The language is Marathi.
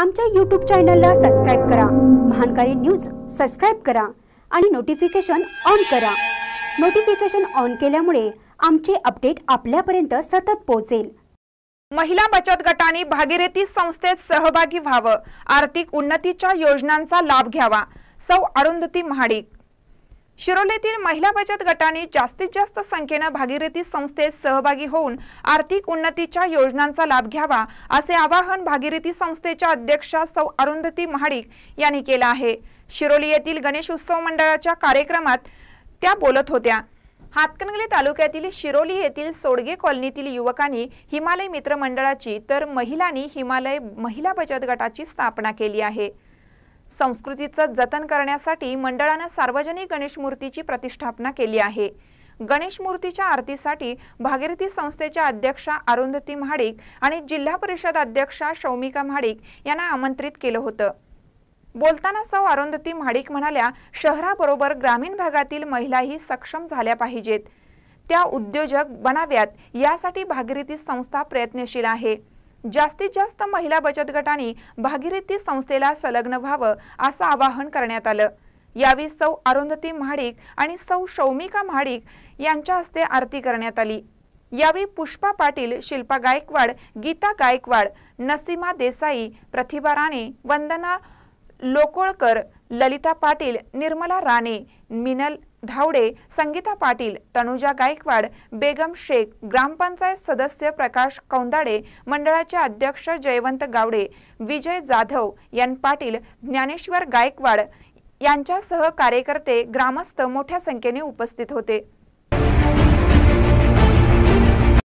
आमच्या यूट्यूब चॅनलला सबस्क्राईब करा महानकारी न्यूज सबस्क्राईब करा आणि नोटिफिकेशन ऑन करा नोटिफिकेशन ऑन केल्यामुळे आमचे अपडेट आपल्यापर्यंत सतत पोहोचेल महिला बचत गटांनी भागीरथी संस्थेत सहभागी व्हावं आर्थिक उन्नतीच्या योजनांचा लाभ घ्यावा सौ अरुंधती महाडिक शिरोलीतील महिला बचत गटाने जास्तीत जास्त संख्येनं भागीरथी संस्थेत सहभागी होऊन आर्थिक उन्नतीच्या योजनांचा लाभ घ्यावा असे आवाहन भागीरथी संस्थेच्या अध्यक्षा सौ अरुंधती महाडिक यांनी केलं आहे शिरोली येथील गणेश उत्सव मंडळाच्या कार्यक्रमात त्या बोलत होत्या हातकणंगले तालुक्यातील शिरोली येथील सोडगे कॉलनीतील युवकांनी हिमालय मित्र मंडळाची तर महिलांनी हिमालय महिला बचत गटाची स्थापना केली आहे संस्कृतीचं जतन करण्यासाठी मंडळानं सार्वजनिक गणेश मूर्तीची प्रतिष्ठापना केली आहे गणेश मूर्तीच्या आरतीसाठी भागीरथी संस्थेच्या अध्यक्षा अरुंधती महाडिक आणि जिल्हा परिषद अध्यक्षा शौमिका म्हाडिक यांना आमंत्रित केलं होतं बोलताना सौ अरुंधती म्हाडिक म्हणाल्या शहराबरोबर ग्रामीण भागातील महिलाही सक्षम झाल्या पाहिजेत त्या उद्योजक बनाव्यात यासाठी भागीरथी संस्था प्रयत्नशील आहे जास्तीत जास्त महिला बचत गटांनी भागीरथी संस्थेला संलग्न व्हावं असं आवाहन करण्यात आलं यावेळी सौ अरुंधती महाडिक आणि सौ शौमिका महाडिक यांच्या हस्ते आरती करण्यात आली यावेळी पुष्पा पाटील शिल्पा गायकवाड गीता गायकवाड नसीमा देसाई प्रतिभा राणे वंदना लोकोळकर ललिता पाटील निर्मला राणे मिनल धावडे संगीता पाटील तनुजा गायकवाड बेगम शेख ग्रामपंचायत सदस्य प्रकाश कौंदाडे मंडळाचे अध्यक्ष जयवंत गावडे विजय जाधव एन पाटील ज्ञानेश्वर गायकवाड यांच्यासह कार्यकर्ते ग्रामस्थ मोठ्या संख्येने उपस्थित होते